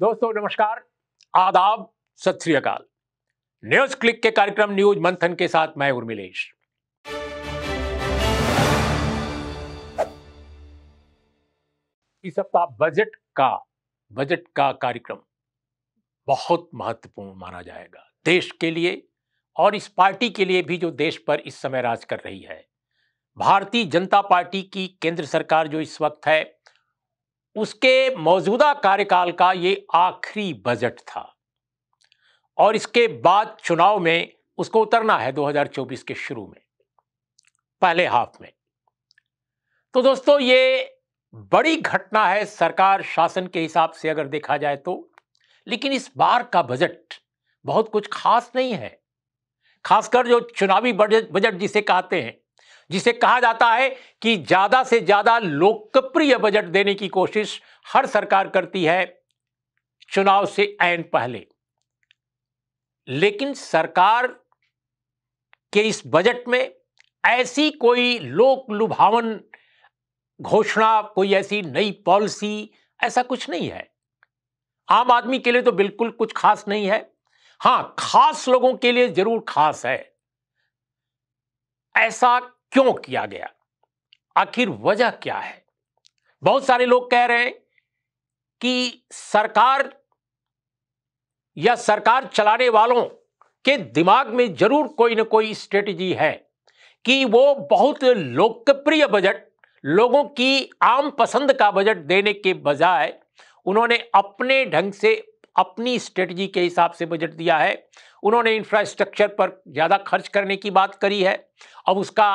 दोस्तों नमस्कार आदाब सत श्रीकाल न्यूज क्लिक के कार्यक्रम न्यूज मंथन के साथ मैं उर्मिलेश इस सप्ताह बजट का बजट का कार्यक्रम बहुत महत्वपूर्ण माना जाएगा देश के लिए और इस पार्टी के लिए भी जो देश पर इस समय राज कर रही है भारतीय जनता पार्टी की केंद्र सरकार जो इस वक्त है उसके मौजूदा कार्यकाल का ये आखिरी बजट था और इसके बाद चुनाव में उसको उतरना है 2024 के शुरू में पहले हाफ में तो दोस्तों ये बड़ी घटना है सरकार शासन के हिसाब से अगर देखा जाए तो लेकिन इस बार का बजट बहुत कुछ खास नहीं है खासकर जो चुनावी बजट बजट जिसे कहते हैं जिसे कहा जाता है कि ज़्यादा से ज़्यादा लोकप्रिय बजट देने की कोशिश हर सरकार करती है चुनाव से ऐन पहले लेकिन सरकार के इस बजट में ऐसी कोई लोक लुभावन घोषणा कोई ऐसी नई पॉलिसी ऐसा कुछ नहीं है आम आदमी के लिए तो बिल्कुल कुछ खास नहीं है हां खास लोगों के लिए जरूर खास है ऐसा क्यों किया गया आखिर वजह क्या है बहुत सारे लोग कह रहे हैं कि सरकार या सरकार चलाने वालों के दिमाग में जरूर कोई ना कोई स्ट्रेटजी है कि वो बहुत लोकप्रिय बजट लोगों की आम पसंद का बजट देने के बजाय उन्होंने अपने ढंग से अपनी स्ट्रेटजी के हिसाब से बजट दिया है उन्होंने इंफ्रास्ट्रक्चर पर ज़्यादा खर्च करने की बात करी है अब उसका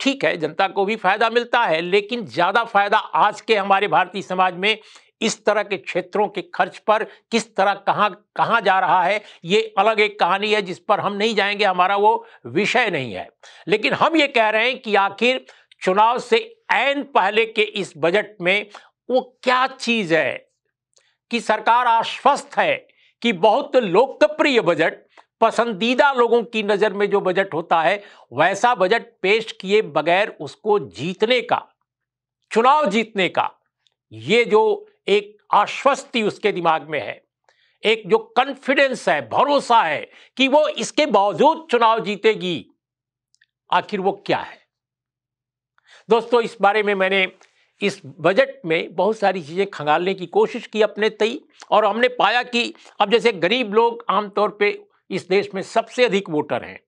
ठीक है जनता को भी फायदा मिलता है लेकिन ज़्यादा फायदा आज के हमारे भारतीय समाज में इस तरह के क्षेत्रों के खर्च पर किस तरह कहाँ कहाँ जा रहा है ये अलग एक कहानी है जिस पर हम नहीं जाएंगे हमारा वो विषय नहीं है लेकिन हम ये कह रहे हैं कि आखिर चुनाव से ऐन पहले के इस बजट में वो क्या चीज़ है कि सरकार आश्वस्त है कि बहुत लोकप्रिय बजट पसंदीदा लोगों की नज़र में जो बजट होता है वैसा बजट पेश किए बगैर उसको जीतने का चुनाव जीतने का ये जो एक आश्वस्ति उसके दिमाग में है एक जो कॉन्फिडेंस है भरोसा है कि वो इसके बावजूद चुनाव जीतेगी आखिर वो क्या है दोस्तों इस बारे में मैंने इस बजट में बहुत सारी चीज़ें खंगालने की कोशिश की अपने तई और हमने पाया कि अब जैसे गरीब लोग आमतौर पे इस देश में सबसे अधिक वोटर हैं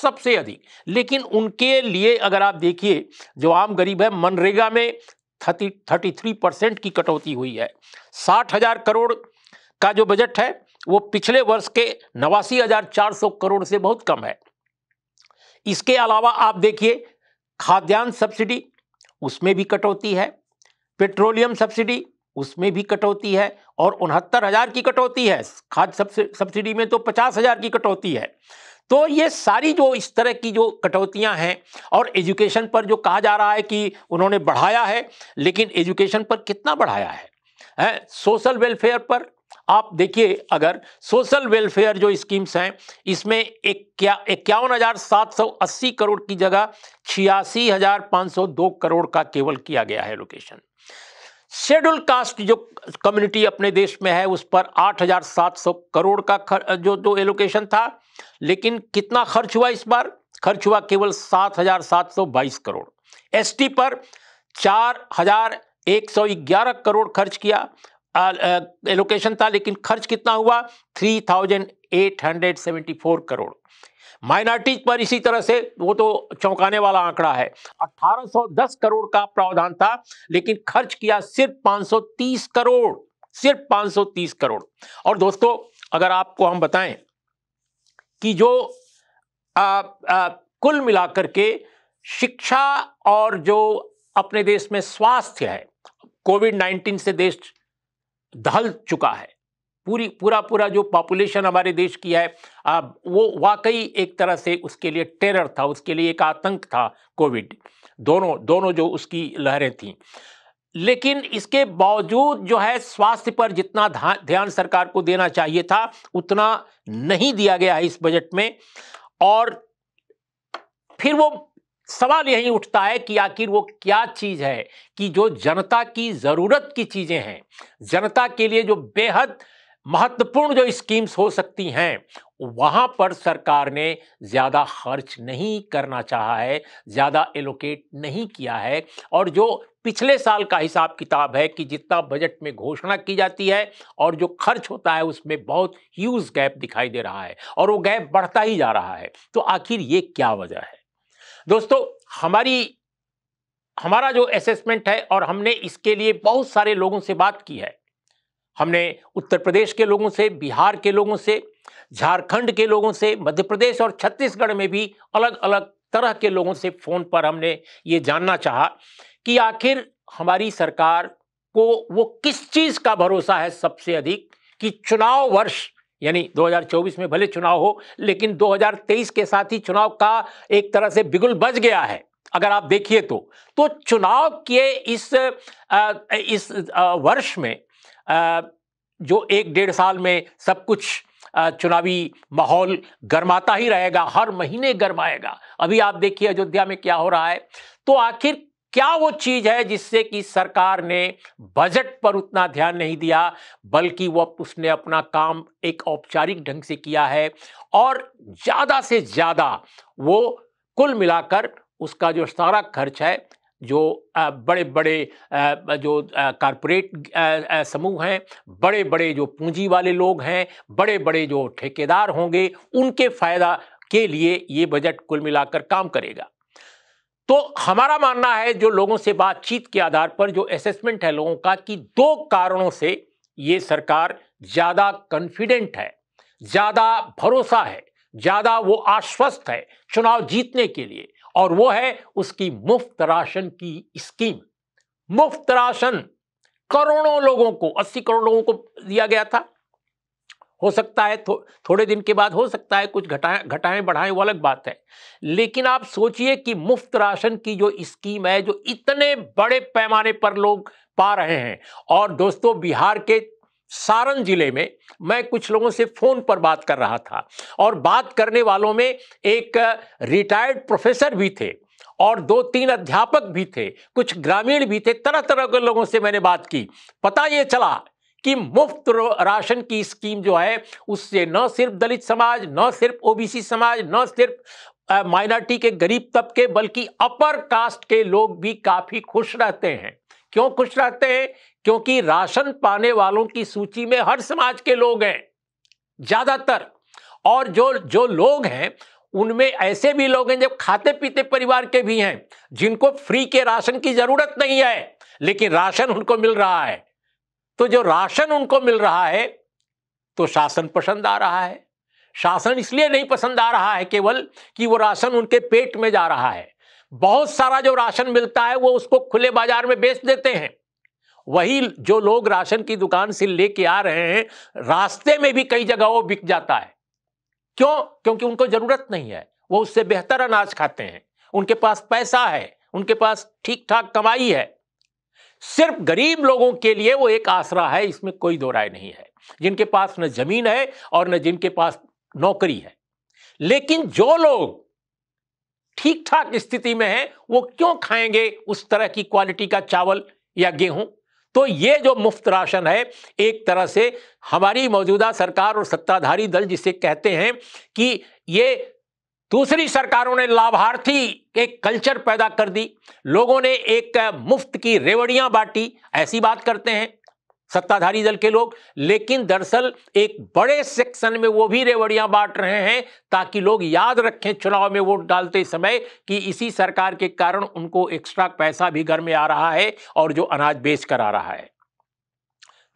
सबसे अधिक लेकिन उनके लिए अगर आप देखिए जो आम गरीब है मनरेगा में थर्टी थर्टी थ्री परसेंट की कटौती हुई है साठ हजार करोड़ का जो बजट है वो पिछले वर्ष के नवासी हजार चार सौ करोड़ से बहुत कम है इसके अलावा आप देखिए खाद्यान्न सब्सिडी उसमें भी कटौती है पेट्रोलियम सब्सिडी उसमें भी कटौती है और उनहत्तर हज़ार की कटौती है खाद सब्सिडी में तो पचास हज़ार की कटौती है तो ये सारी जो इस तरह की जो कटौतियां हैं और एजुकेशन पर जो कहा जा रहा है कि उन्होंने बढ़ाया है लेकिन एजुकेशन पर कितना बढ़ाया है, हैं सोशल वेलफेयर पर आप देखिए अगर सोशल वेलफेयर जो स्कीम्स हैं इसमें इक्या इक्यावन हज़ार सात सौ अस्सी करोड़ की जगह छियासी हज़ार पाँच सौ दो करोड़ का केवल किया गया है लोकेशन शेड्यूल कास्ट जो कम्युनिटी अपने देश में है उस पर 8,700 करोड़ का खर, जो जो एलोकेशन था लेकिन कितना खर्च हुआ इस बार खर्च हुआ केवल 7,722 करोड़ एसटी पर 4,111 करोड़ खर्च किया एलोकेशन था लेकिन खर्च कितना हुआ 3,874 करोड़ माइनॉरिटीज पर इसी तरह से वो तो चौंकाने वाला आंकड़ा है 1810 करोड़ का प्रावधान था लेकिन खर्च किया सिर्फ 530 करोड़ सिर्फ 530 करोड़ और दोस्तों अगर आपको हम बताएं कि जो आ, आ, कुल मिलाकर के शिक्षा और जो अपने देश में स्वास्थ्य है कोविड 19 से देश ढल चुका है पूरी पूरा पूरा जो पॉपुलेशन हमारे देश की है आ, वो वाकई एक तरह से उसके लिए टेरर था उसके लिए एक आतंक था कोविड दोनों दोनों जो उसकी लहरें थीं लेकिन इसके बावजूद जो है स्वास्थ्य पर जितना ध्यान सरकार को देना चाहिए था उतना नहीं दिया गया है इस बजट में और फिर वो सवाल यही उठता है कि आखिर वो क्या चीज़ है कि जो जनता की ज़रूरत की चीज़ें हैं जनता के लिए जो बेहद महत्वपूर्ण जो स्कीम्स हो सकती हैं वहाँ पर सरकार ने ज़्यादा खर्च नहीं करना चाहा है ज़्यादा एलोकेट नहीं किया है और जो पिछले साल का हिसाब किताब है कि जितना बजट में घोषणा की जाती है और जो खर्च होता है उसमें बहुत ह्यूज गैप दिखाई दे रहा है और वो गैप बढ़ता ही जा रहा है तो आखिर ये क्या वजह है दोस्तों हमारी हमारा जो असेसमेंट है और हमने इसके लिए बहुत सारे लोगों से बात की है हमने उत्तर प्रदेश के लोगों से बिहार के लोगों से झारखंड के लोगों से मध्य प्रदेश और छत्तीसगढ़ में भी अलग अलग तरह के लोगों से फ़ोन पर हमने ये जानना चाहा कि आखिर हमारी सरकार को वो किस चीज़ का भरोसा है सबसे अधिक कि चुनाव वर्ष यानी 2024 में भले चुनाव हो लेकिन 2023 के साथ ही चुनाव का एक तरह से बिगुल बज गया है अगर आप देखिए तो तो चुनाव के इस आ, इस आ, वर्ष में आ, जो एक डेढ़ साल में सब कुछ चुनावी माहौल गर्माता ही रहेगा हर महीने गर्माएगा अभी आप देखिए अयोध्या में क्या हो रहा है तो आखिर क्या वो चीज है जिससे कि सरकार ने बजट पर उतना ध्यान नहीं दिया बल्कि वह उसने अपना काम एक औपचारिक ढंग से किया है और ज़्यादा से ज़्यादा वो कुल मिलाकर उसका जो सारा खर्च है जो बड़े बड़े जो कारपोरेट समूह हैं बड़े बड़े जो पूंजी वाले लोग हैं बड़े बड़े जो ठेकेदार होंगे उनके फ़ायदा के लिए ये बजट कुल मिलाकर काम करेगा तो हमारा मानना है जो लोगों से बातचीत के आधार पर जो असेसमेंट है लोगों का कि दो कारणों से ये सरकार ज़्यादा कॉन्फिडेंट है ज़्यादा भरोसा है ज़्यादा वो आश्वस्त है चुनाव जीतने के लिए और वो है उसकी मुफ्त राशन की स्कीम मुफ्त राशन करोड़ों लोगों को अस्सी करोड़ लोगों को दिया गया था हो सकता है थो, थोड़े दिन के बाद हो सकता है कुछ घटाएं घटाएं बढ़ाएं वो अलग बात है लेकिन आप सोचिए कि मुफ्त राशन की जो स्कीम है जो इतने बड़े पैमाने पर लोग पा रहे हैं और दोस्तों बिहार के सारण जिले में मैं कुछ लोगों से फ़ोन पर बात कर रहा था और बात करने वालों में एक रिटायर्ड प्रोफेसर भी थे और दो तीन अध्यापक भी थे कुछ ग्रामीण भी थे तरह तरह के लोगों से मैंने बात की पता ये चला कि मुफ्त राशन की स्कीम जो है उससे न सिर्फ दलित समाज न सिर्फ ओबीसी समाज न सिर्फ माइनॉरिटी के गरीब तबके बल्कि अपर कास्ट के लोग भी काफ़ी खुश रहते हैं क्यों खुश रहते हैं क्योंकि राशन पाने वालों की सूची में हर समाज के लोग हैं ज्यादातर और जो जो लोग हैं उनमें ऐसे भी लोग हैं जो खाते पीते परिवार के भी हैं जिनको फ्री के राशन की जरूरत नहीं है लेकिन राशन उनको मिल रहा है तो जो राशन उनको मिल रहा है तो शासन पसंद आ रहा है शासन इसलिए नहीं पसंद आ रहा है केवल कि वो राशन उनके पेट में जा रहा है बहुत सारा जो राशन मिलता है वो उसको खुले बाजार में बेच देते हैं वही जो लोग राशन की दुकान से लेके आ रहे हैं रास्ते में भी कई जगह वो बिक जाता है क्यों क्योंकि उनको जरूरत नहीं है वो उससे बेहतर अनाज खाते हैं उनके पास पैसा है उनके पास ठीक ठाक कमाई है सिर्फ गरीब लोगों के लिए वो एक आसरा है इसमें कोई दो राय नहीं है जिनके पास न जमीन है और न जिनके पास नौकरी है लेकिन जो लोग ठीक ठाक स्थिति में है वो क्यों खाएंगे उस तरह की क्वालिटी का चावल या गेहूं तो ये जो मुफ्त राशन है एक तरह से हमारी मौजूदा सरकार और सत्ताधारी दल जिसे कहते हैं कि ये दूसरी सरकारों ने लाभार्थी एक कल्चर पैदा कर दी लोगों ने एक मुफ्त की रेवड़ियां बांटी ऐसी बात करते हैं सत्ताधारी दल के लोग लेकिन दरअसल एक बड़े सेक्शन में वो भी रेवड़ियां बांट रहे हैं ताकि लोग याद रखें चुनाव में वोट डालते समय कि इसी सरकार के कारण उनको एक्स्ट्रा पैसा भी घर में आ रहा है और जो अनाज बेच कर आ रहा है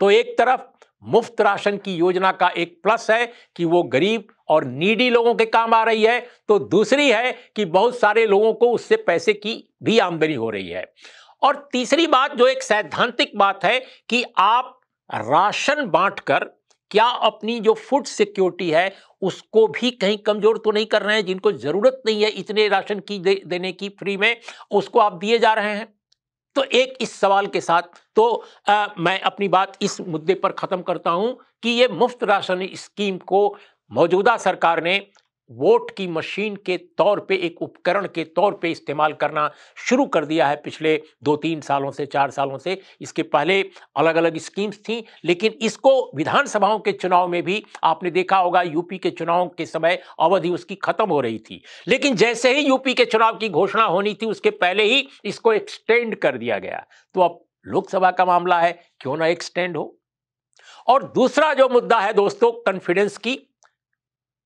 तो एक तरफ मुफ्त राशन की योजना का एक प्लस है कि वो गरीब और नीडी लोगों के काम आ रही है तो दूसरी है कि बहुत सारे लोगों को उससे पैसे की भी आमदनी हो रही है और तीसरी बात जो एक सैद्धांतिक बात है कि आप राशन बांटकर क्या अपनी जो फूड सिक्योरिटी है उसको भी कहीं कमजोर तो नहीं कर रहे हैं जिनको जरूरत नहीं है इतने राशन की दे, देने की फ्री में उसको आप दिए जा रहे हैं तो एक इस सवाल के साथ तो आ, मैं अपनी बात इस मुद्दे पर खत्म करता हूं कि ये मुफ्त राशन स्कीम को मौजूदा सरकार ने वोट की मशीन के तौर पे एक उपकरण के तौर पे इस्तेमाल करना शुरू कर दिया है पिछले दो तीन सालों से चार सालों से इसके पहले अलग अलग स्कीम्स थी लेकिन इसको विधानसभाओं के चुनाव में भी आपने देखा होगा यूपी के चुनाव के समय अवधि उसकी खत्म हो रही थी लेकिन जैसे ही यूपी के चुनाव की घोषणा होनी थी उसके पहले ही इसको एक्सटेंड कर दिया गया तो अब लोकसभा का मामला है क्यों ना एक्सटेंड हो और दूसरा जो मुद्दा है दोस्तों कॉन्फिडेंस की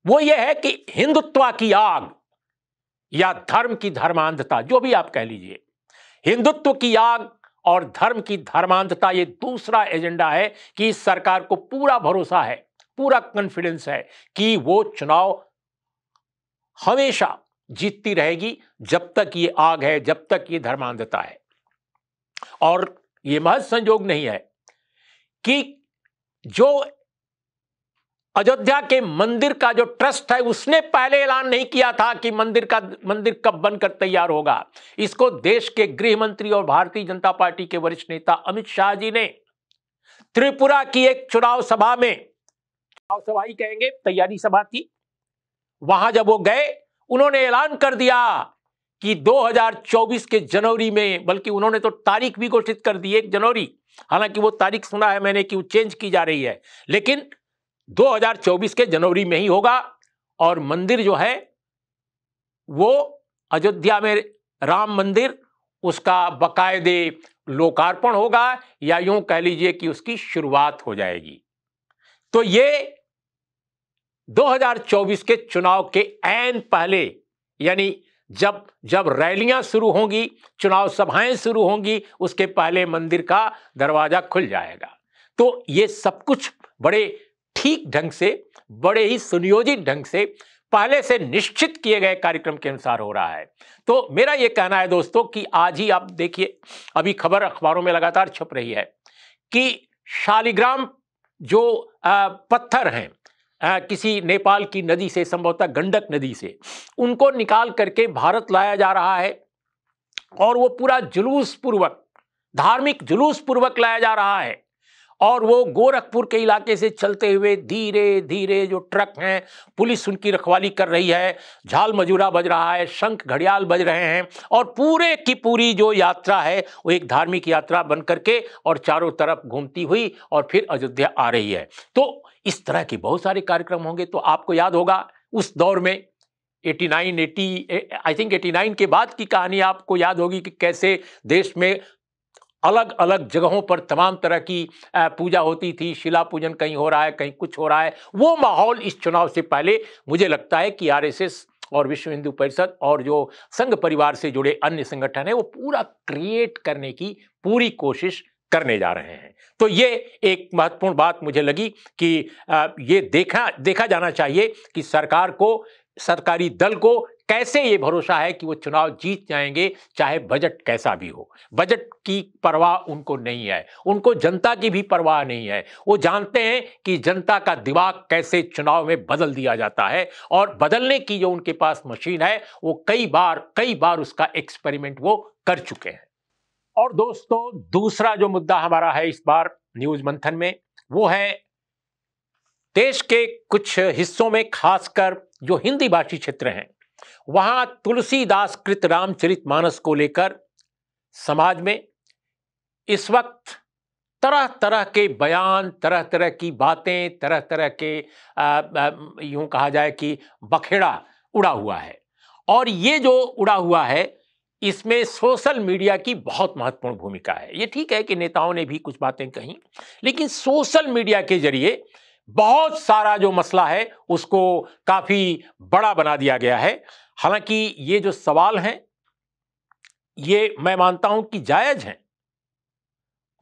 वो ये है कि हिंदुत्व की आग या धर्म की धर्मांधता जो भी आप कह लीजिए हिंदुत्व की आग और धर्म की धर्मांधता ये दूसरा एजेंडा है कि इस सरकार को पूरा भरोसा है पूरा कॉन्फिडेंस है कि वो चुनाव हमेशा जीतती रहेगी जब तक ये आग है जब तक ये धर्मांधता है और ये महज संयोग नहीं है कि जो अयोध्या के मंदिर का जो ट्रस्ट है उसने पहले ऐलान नहीं किया था कि मंदिर का मंदिर कब बनकर तैयार होगा इसको देश के गृह मंत्री और भारतीय जनता पार्टी के वरिष्ठ नेता अमित शाह जी ने त्रिपुरा की एक चुनाव सभा में चुनाव सभा ही कहेंगे तैयारी सभा थी वहां जब वो गए उन्होंने ऐलान कर दिया कि 2024 के जनवरी में बल्कि उन्होंने तो तारीख भी घोषित कर दी एक जनवरी हालांकि वो तारीख सुना है मैंने कि वो चेंज की जा रही है लेकिन 2024 के जनवरी में ही होगा और मंदिर जो है वो अयोध्या में राम मंदिर उसका बकायदे लोकार्पण होगा या यूं कह लीजिए कि उसकी शुरुआत हो जाएगी तो ये 2024 के चुनाव के एन पहले यानी जब जब रैलियां शुरू होंगी चुनाव सभाएं शुरू होंगी उसके पहले मंदिर का दरवाजा खुल जाएगा तो ये सब कुछ बड़े ठीक ढंग से बड़े ही सुनियोजित ढंग से पहले से निश्चित किए गए कार्यक्रम के अनुसार हो रहा है तो मेरा यह कहना है दोस्तों कि आज ही आप देखिए अभी खबर अखबारों में लगातार छप रही है कि शालिग्राम जो पत्थर हैं किसी नेपाल की नदी से संभवतः गंडक नदी से उनको निकाल करके भारत लाया जा रहा है और वो पूरा जुलूस पूर्वक धार्मिक जुलूस पूर्वक लाया जा रहा है और वो गोरखपुर के इलाके से चलते हुए धीरे धीरे जो ट्रक हैं पुलिस उनकी रखवाली कर रही है झाल मजूरा बज रहा है शंख घड़ियाल बज रहे हैं और पूरे की पूरी जो यात्रा है वो एक धार्मिक यात्रा बन करके और चारों तरफ घूमती हुई और फिर अयोध्या आ रही है तो इस तरह के बहुत सारे कार्यक्रम होंगे तो आपको याद होगा उस दौर में 89, 80, आई थिंक 89 के बाद की कहानी आपको याद होगी कि कैसे देश में अलग अलग जगहों पर तमाम तरह की पूजा होती थी शिला पूजन कहीं हो रहा है कहीं कुछ हो रहा है वो माहौल इस चुनाव से पहले मुझे लगता है कि आरएसएस और विश्व हिंदू परिषद और जो संघ परिवार से जुड़े अन्य संगठन है वो पूरा क्रिएट करने की पूरी कोशिश करने जा रहे हैं तो ये एक महत्वपूर्ण बात मुझे लगी कि ये देखा देखा जाना चाहिए कि सरकार को सरकारी दल को कैसे ये भरोसा है कि वो चुनाव जीत जाएंगे चाहे बजट कैसा भी हो बजट की परवाह उनको नहीं है उनको जनता की भी परवाह नहीं है वो जानते हैं कि जनता का दिमाग कैसे चुनाव में बदल दिया जाता है और बदलने की जो उनके पास मशीन है वो कई बार कई बार उसका एक्सपेरिमेंट वो कर चुके हैं और दोस्तों दूसरा जो मुद्दा हमारा है इस बार न्यूज मंथन में वो है देश के कुछ हिस्सों में खासकर जो हिंदी भाषी क्षेत्र हैं वहां तुलसीदास कृत रामचरित मानस को लेकर समाज में इस वक्त तरह तरह के बयान तरह तरह की बातें तरह तरह के यूं कहा जाए कि बखेड़ा उड़ा हुआ है और ये जो उड़ा हुआ है इसमें सोशल मीडिया की बहुत महत्वपूर्ण भूमिका है ये ठीक है कि नेताओं ने भी कुछ बातें कही लेकिन सोशल मीडिया के जरिए बहुत सारा जो मसला है उसको काफ़ी बड़ा बना दिया गया है हालांकि ये जो सवाल हैं ये मैं मानता हूं कि जायज हैं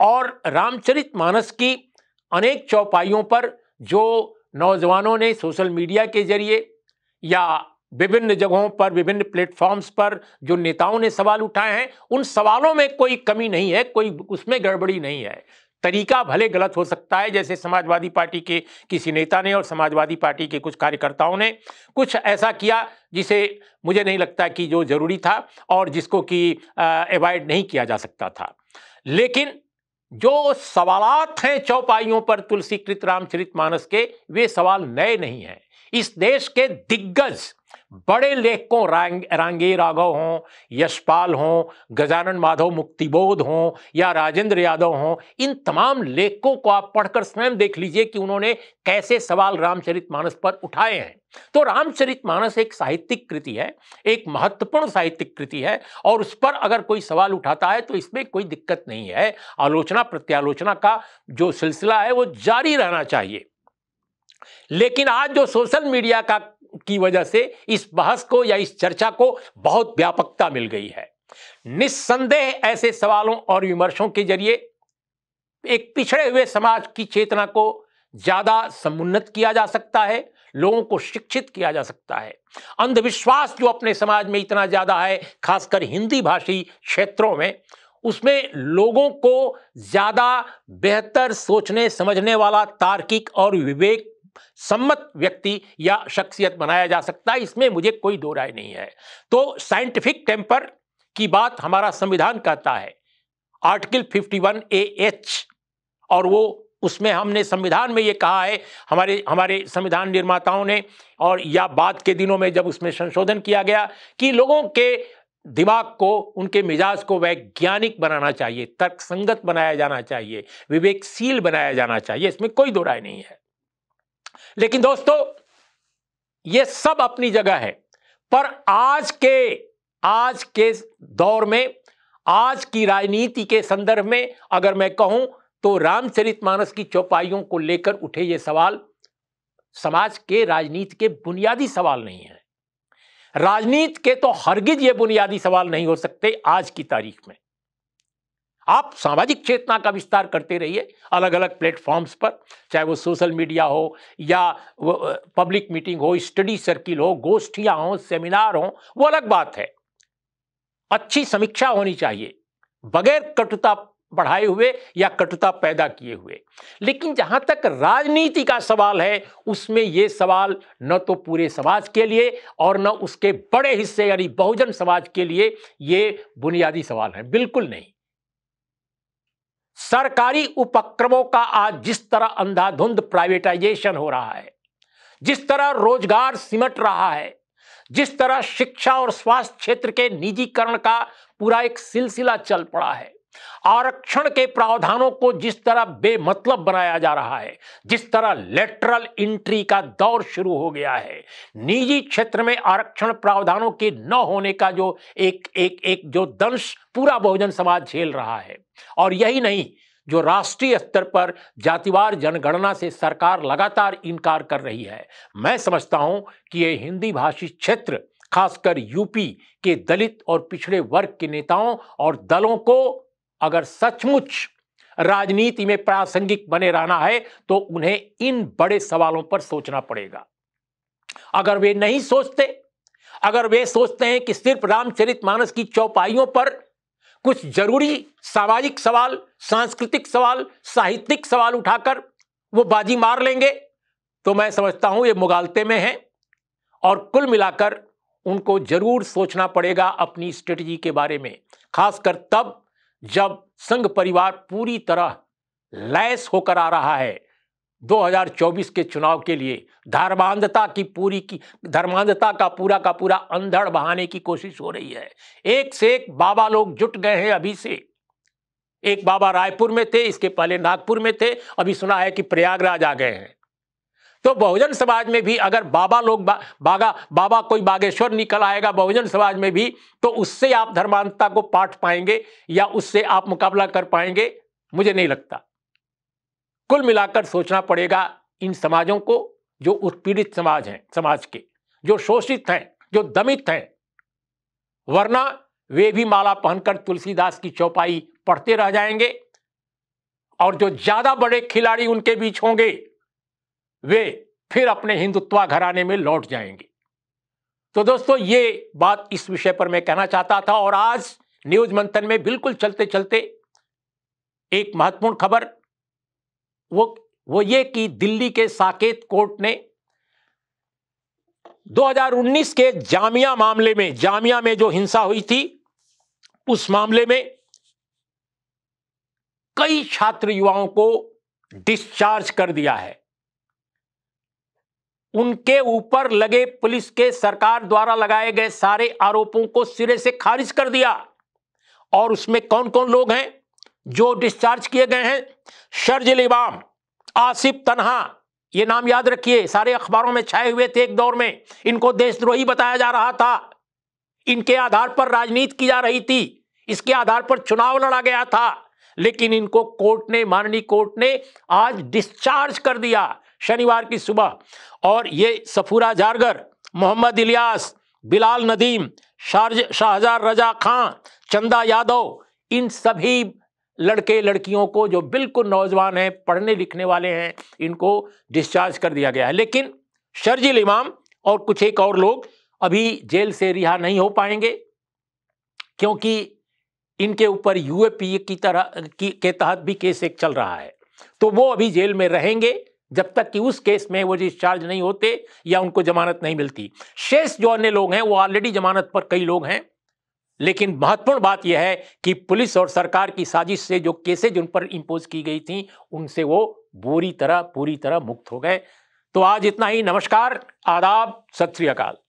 और रामचरित मानस की अनेक चौपाइयों पर जो नौजवानों ने सोशल मीडिया के जरिए या विभिन्न जगहों पर विभिन्न प्लेटफॉर्म्स पर जो नेताओं ने सवाल उठाए हैं उन सवालों में कोई कमी नहीं है कोई उसमें गड़बड़ी नहीं है तरीका भले गलत हो सकता है जैसे समाजवादी पार्टी के किसी नेता ने और समाजवादी पार्टी के कुछ कार्यकर्ताओं ने कुछ ऐसा किया जिसे मुझे नहीं लगता कि जो जरूरी था और जिसको कि एवॉइड नहीं किया जा सकता था लेकिन जो सवाल हैं चौपाइयों पर तुलसीकृत रामचरित मानस के वे सवाल नए नहीं हैं इस देश के दिग्गज बड़े लेखकों रांगे राघव हों यशपाल हों गजानन माधव मुक्तिबोध हों या राजेंद्र यादव हों इन तमाम लेखकों को आप पढ़कर स्वयं देख लीजिए कि उन्होंने कैसे सवाल रामचरितमानस पर उठाए हैं तो रामचरितमानस एक साहित्यिक कृति है एक महत्वपूर्ण साहित्यिक कृति है और उस पर अगर कोई सवाल उठाता है तो इसमें कोई दिक्कत नहीं है आलोचना प्रत्यालोचना का जो सिलसिला है वो जारी रहना चाहिए लेकिन आज जो सोशल मीडिया का की वजह से इस बहस को या इस चर्चा को बहुत व्यापकता मिल गई है निस्संदेह ऐसे सवालों और विमर्शों के जरिए एक पिछड़े हुए समाज की चेतना को ज्यादा समुन्नत किया जा सकता है लोगों को शिक्षित किया जा सकता है अंधविश्वास जो अपने समाज में इतना ज्यादा है खासकर हिंदी भाषी क्षेत्रों में उसमें लोगों को ज्यादा बेहतर सोचने समझने वाला तार्किक और विवेक सम्मत व्यक्ति या शख्सियत बनाया जा सकता है इसमें मुझे कोई दो राय नहीं है तो साइंटिफिक टेम्पर की बात हमारा संविधान कहता है आर्टिकल 51 ए एच और वो उसमें हमने संविधान में ये कहा है हमारे हमारे संविधान निर्माताओं ने और या बाद के दिनों में जब उसमें संशोधन किया गया कि लोगों के दिमाग को उनके मिजाज को वैज्ञानिक बनाना चाहिए तर्कसंगत बनाया जाना चाहिए विवेकशील बनाया जाना चाहिए इसमें कोई दो राय नहीं है लेकिन दोस्तों ये सब अपनी जगह है पर आज के आज के दौर में आज की राजनीति के संदर्भ में अगर मैं कहूं तो रामचरितमानस की चौपाइयों को लेकर उठे ये सवाल समाज के राजनीति के बुनियादी सवाल नहीं है राजनीति के तो हरगिज ये बुनियादी सवाल नहीं हो सकते आज की तारीख में आप सामाजिक चेतना का विस्तार करते रहिए अलग अलग प्लेटफॉर्म्स पर चाहे वो सोशल मीडिया हो या पब्लिक मीटिंग हो स्टडी सर्किल हो गोष्ठियाँ हों सेमिनार हों वो अलग बात है अच्छी समीक्षा होनी चाहिए बगैर कटुता बढ़ाए हुए या कटुता पैदा किए हुए लेकिन जहाँ तक राजनीति का सवाल है उसमें ये सवाल न तो पूरे समाज के लिए और न उसके बड़े हिस्से यानी बहुजन समाज के लिए ये बुनियादी सवाल है बिल्कुल नहीं सरकारी उपक्रमों का आज जिस तरह अंधाधुंध प्राइवेटाइजेशन हो रहा है जिस तरह रोजगार सिमट रहा है जिस तरह शिक्षा और स्वास्थ्य क्षेत्र के निजीकरण का पूरा एक सिलसिला चल पड़ा है आरक्षण के प्रावधानों को जिस तरह बेमतलब बनाया जा रहा है जिस तरह लेटरल इंट्री का दौर शुरू हो गया है निजी क्षेत्र में आरक्षण प्रावधानों के न होने का जो एक एक एक जो दंश पूरा बहुजन समाज झेल रहा है और यही नहीं जो राष्ट्रीय स्तर पर जातिवार जनगणना से सरकार लगातार इनकार कर रही है मैं समझता हूं कि ये हिंदी भाषी क्षेत्र खासकर यूपी के दलित और पिछड़े वर्ग के नेताओं और दलों को अगर सचमुच राजनीति में प्रासंगिक बने रहना है तो उन्हें इन बड़े सवालों पर सोचना पड़ेगा अगर वे नहीं सोचते अगर वे सोचते हैं कि सिर्फ रामचरित मानस की चौपाइयों पर कुछ जरूरी सामाजिक सवाल सांस्कृतिक सवाल साहित्यिक सवाल उठाकर वो बाजी मार लेंगे तो मैं समझता हूं ये मुगालते में हैं और कुल मिलाकर उनको जरूर सोचना पड़ेगा अपनी स्ट्रेटजी के बारे में खासकर तब जब संघ परिवार पूरी तरह लैस होकर आ रहा है 2024 के चुनाव के लिए धर्मांधता की पूरी की धर्मांधता का पूरा का पूरा अंधड़ बहाने की कोशिश हो रही है एक से एक बाबा लोग जुट गए हैं अभी से एक बाबा रायपुर में थे इसके पहले नागपुर में थे अभी सुना है कि प्रयागराज आ गए हैं तो बहुजन समाज में भी अगर बाबा लोग बा, बागा बाबा कोई बागेश्वर निकल आएगा बहुजन समाज में भी तो उससे आप धर्मांतता को पाट पाएंगे या उससे आप मुकाबला कर पाएंगे मुझे नहीं लगता कुल मिलाकर सोचना पड़ेगा इन समाजों को जो उत्पीड़ित समाज हैं समाज के जो शोषित हैं जो दमित हैं वरना वे भी माला पहनकर तुलसीदास की चौपाई पढ़ते रह जाएंगे और जो ज्यादा बड़े खिलाड़ी उनके बीच होंगे वे फिर अपने हिंदुत्वा घराने में लौट जाएंगे तो दोस्तों ये बात इस विषय पर मैं कहना चाहता था और आज न्यूज मंथन में बिल्कुल चलते चलते एक महत्वपूर्ण खबर वो वो ये कि दिल्ली के साकेत कोर्ट ने 2019 के जामिया मामले में जामिया में जो हिंसा हुई थी उस मामले में कई छात्र युवाओं को डिस्चार्ज कर दिया है उनके ऊपर लगे पुलिस के सरकार द्वारा लगाए गए सारे आरोपों को सिरे से खारिज कर दिया और उसमें कौन कौन लोग हैं जो डिस्चार्ज किए गए हैं शर्जिल इमाम आसिफ तनहा ये नाम याद रखिए सारे अखबारों में छाए हुए थे एक दौर में इनको देशद्रोही बताया जा रहा था इनके आधार पर राजनीति की जा रही थी इसके आधार पर चुनाव लड़ा गया था लेकिन इनको कोर्ट ने माननीय कोर्ट ने आज डिस्चार्ज कर दिया शनिवार की सुबह और ये सफूरा जारगर मोहम्मद इलियास बिलाल नदीम शारज शाहजार रजा खां चंदा यादव इन सभी लड़के लड़कियों को जो बिल्कुल नौजवान हैं पढ़ने लिखने वाले हैं इनको डिस्चार्ज कर दिया गया है लेकिन शर्जिल इमाम और कुछ एक और लोग अभी जेल से रिहा नहीं हो पाएंगे क्योंकि इनके ऊपर यूएपीए की तरह की के तहत भी केस एक चल रहा है तो वो अभी जेल में रहेंगे जब तक कि उस केस में वो डिस्चार्ज नहीं होते या उनको जमानत नहीं मिलती शेष जो अन्य लोग हैं वो ऑलरेडी जमानत पर कई लोग हैं लेकिन महत्वपूर्ण बात यह है कि पुलिस और सरकार की साजिश से जो केसेज उन पर इम्पोज की गई थी उनसे वो बुरी तरह पूरी तरह मुक्त हो गए तो आज इतना ही नमस्कार आदाब सत अकाल